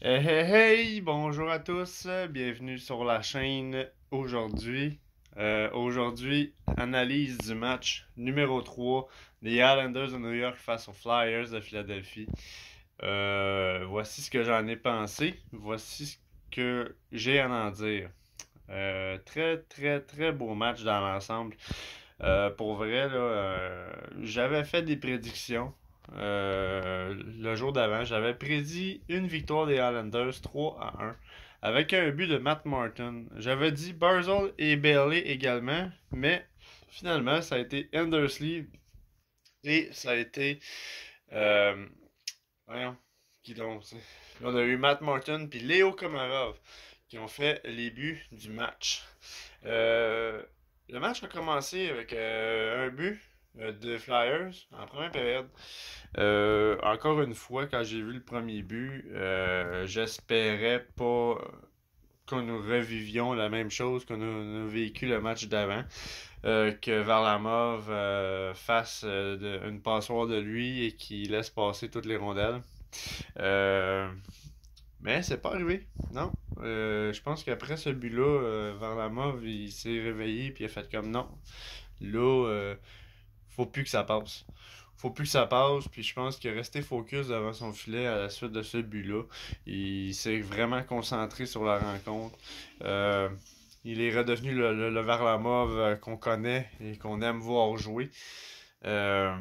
Hey, hey, hey, bonjour à tous, bienvenue sur la chaîne aujourd'hui. Euh, aujourd'hui, analyse du match numéro 3 des Islanders de New York face aux Flyers de Philadelphie. Euh, voici ce que j'en ai pensé, voici ce que j'ai à en dire. Euh, très, très, très beau match dans l'ensemble. pour vrai, j'avais fait des prédictions euh, le jour d'avant, j'avais prédit une victoire des Islanders 3 à 1 avec un but de Matt Martin. J'avais dit Barzell et Bailey également, mais finalement, ça a été Endersley et ça a été. Euh, voyons, qui donc On a eu Matt Martin puis Léo Komarov qui ont fait les buts du match. Euh, le match a commencé avec un but euh, de Flyers en première période. Euh, encore une fois, quand j'ai vu le premier but, euh, j'espérais pas que nous revivions la même chose que nous, a vécu le match d'avant. que Varlamov fasse une passoire de lui et qu'il laisse passer toutes les rondelles. mais c'est pas arrivé, non. je pense qu'après ce but-là, Varlamov il s'est réveillé et a fait comme non. Là, faut plus que ça passe. Faut plus que ça passe, puis je pense est resté focus devant son filet à la suite de ce but-là, il s'est vraiment concentré sur la rencontre. Euh, il est redevenu le, le, le Varlamov euh, qu'on connaît et qu'on aime voir jouer. Euh,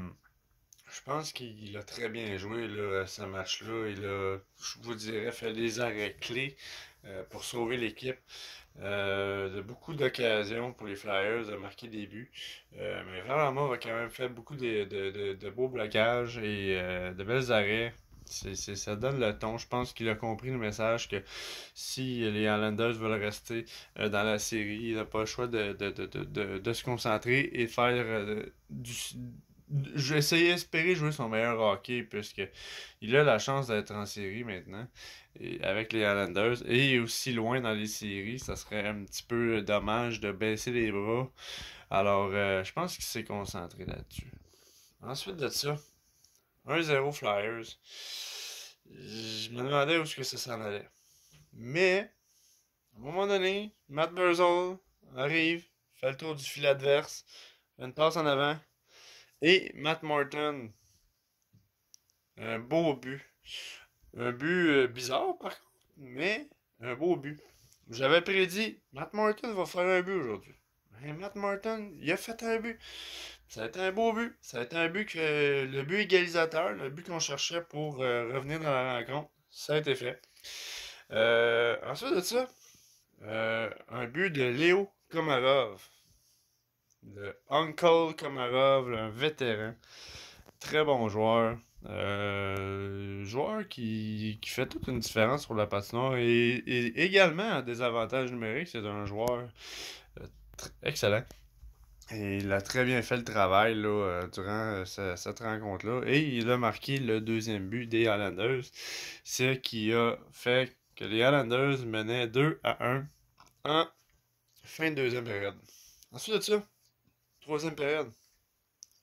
je pense qu'il a très bien joué là, à ce match-là. Il a, je vous dirais, fait les arrêts clés. Euh, pour sauver l'équipe. Euh, de beaucoup d'occasions pour les Flyers de marquer des buts. Euh, mais vraiment, on a quand même fait beaucoup de, beaux blocages et de belles arrêts. c'est ça donne le ton. Je pense qu'il a compris le message que si les Islanders veulent rester dans la série, il n'a pas le choix de, se concentrer et faire du, j'essayais d'espérer jouer son meilleur hockey puisque il a la chance d'être en série maintenant avec les Islanders et aussi loin dans les séries, ça serait un petit peu dommage de baisser les bras. Alors euh, je pense qu'il s'est concentré là-dessus. Ensuite de ça, 1-0 Flyers. Je me demandais où ce que ça s'en allait. Mais à un moment donné, Matt Burzell arrive, fait le tour du fil adverse, fait une passe en avant, et Matt Martin. Un beau but. Un but euh, bizarre, par contre, mais un beau but. J'avais prédit, Matt Martin va faire un but aujourd'hui. Matt Martin, il a fait un but. Ça a été un beau but. Ça a été un but que le but égalisateur, le but qu'on cherchait pour euh, revenir dans la rencontre, ça a été fait. Euh, ensuite de ça, un but de Léo Komarov le Uncle Kamarov, un vétéran. Très bon joueur. Euh, joueur qui, fait toute une différence pour la patinoire et, et également des avantages numériques. C'est un joueur euh, excellent. Et il a très bien fait le travail euh, durant cette, rencontre-là. Et il a marqué le deuxième but des Highlanders, ce qui a fait que les Highlanders menaient 2 à 1 en fin de deuxième période. Ensuite de ça, Troisième période,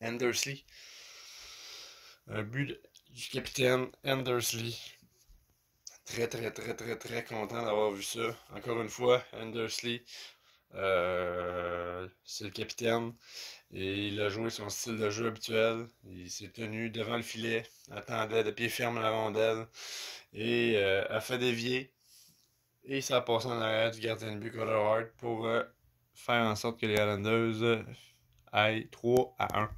Andersley. Un but du capitaine Andersley. Très, très, très, très, très content d'avoir vu ça. Encore une fois, Andersley, euh, c'est le capitaine. Et il a joué son style de jeu habituel. Il s'est tenu devant le filet, attendait de pied ferme la rondelle et euh, a fait dévier. Et ça a passé en arrière du gardien de but pour euh, faire en sorte que les Islanders 3 à 1.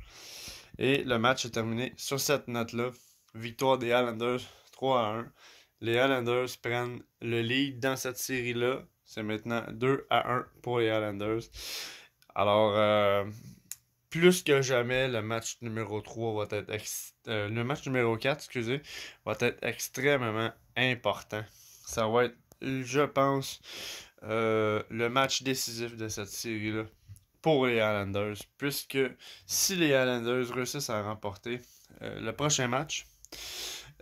Et le match est terminé sur cette note-là. Victoire des Highlanders 3 à 1. Les Highlanders prennent le lead dans cette série-là. C'est maintenant 2 à 1 pour les Highlanders. Alors, euh, plus que jamais, le match numéro 3 va être euh, le match numéro 4, excusez, va être extrêmement important. Ça va être, je pense, euh, le match décisif de cette série-là pour les Highlanders, puisque si les Highlanders réussissent à remporter euh, le prochain match,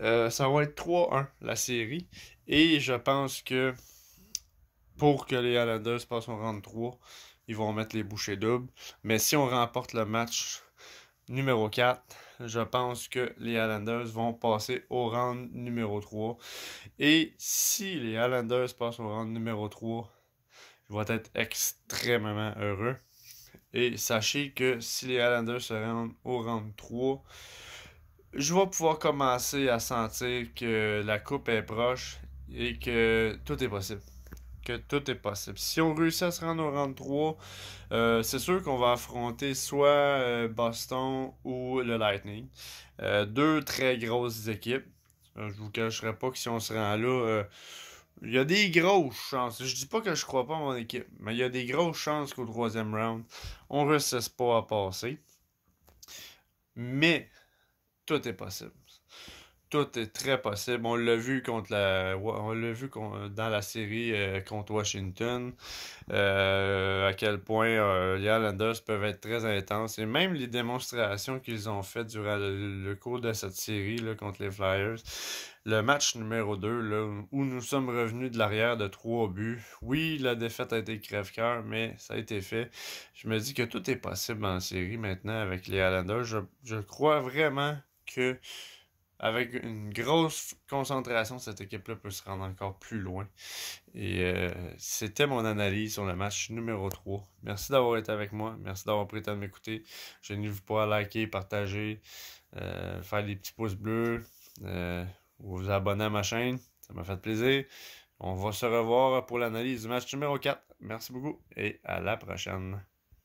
euh, ça va être 3-1 la série. Et je pense que pour que les Highlanders passent au round 3, ils vont mettre les bouchées doubles. Mais si on remporte le match numéro 4, je pense que les Highlanders vont passer au round numéro 3. Et si les Highlanders passent au round numéro 3, je vais être extrêmement heureux. Et sachez que si les Highlanders se rendent au round 3, je vais pouvoir commencer à sentir que la coupe est proche et que tout est possible. Que tout est possible. Si on réussit à se rendre au round 3, euh, c'est sûr qu'on va affronter soit euh, Boston ou le Lightning. Euh, deux très grosses équipes. je vous cacherai pas que si on se rend là, il y a des grosses chances. Je dis pas que je crois pas à mon équipe, mais il y a des grosses chances qu'au troisième round, on réussisse pas à passer. Mais tout est possible tout est très possible. On l'a vu contre la, on l'a vu dans la série euh, contre Washington, euh, à quel point euh, les Islanders peuvent être très intenses. Et même les démonstrations qu'ils ont faites durant le, cours de cette série là, contre les Flyers. Le match numéro 2, là, où nous sommes revenus de l'arrière de trois buts. Oui, la défaite a été crève-cœur, mais ça a été fait. Je me dis que tout est possible en série maintenant avec les Islanders. je crois vraiment que avec une grosse concentration, cette équipe-là peut se rendre encore plus loin. Et euh, c'était mon analyse sur le match numéro 3. Merci d'avoir été avec moi. Merci d'avoir pris le temps de m'écouter. Je vous pas à liker, partager, euh, faire des petits pouces bleus, euh, vous abonner à ma chaîne. Ça m'a fait plaisir. On va se revoir pour l'analyse du match numéro 4. Merci beaucoup et à la prochaine.